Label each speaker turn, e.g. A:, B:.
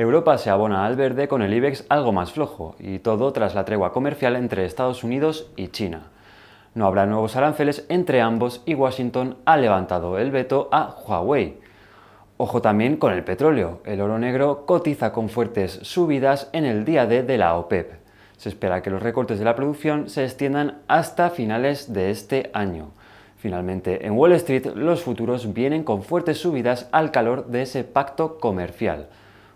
A: Europa se abona al verde con el IBEX algo más flojo, y todo tras la tregua comercial entre Estados Unidos y China. No habrá nuevos aranceles entre ambos y Washington ha levantado el veto a Huawei. Ojo también con el petróleo. El oro negro cotiza con fuertes subidas en el día D de la OPEP. E se espera que los recortes de la producción se extiendan hasta finales de este año. Finalmente, en Wall Street los futuros vienen con fuertes subidas al calor de ese pacto comercial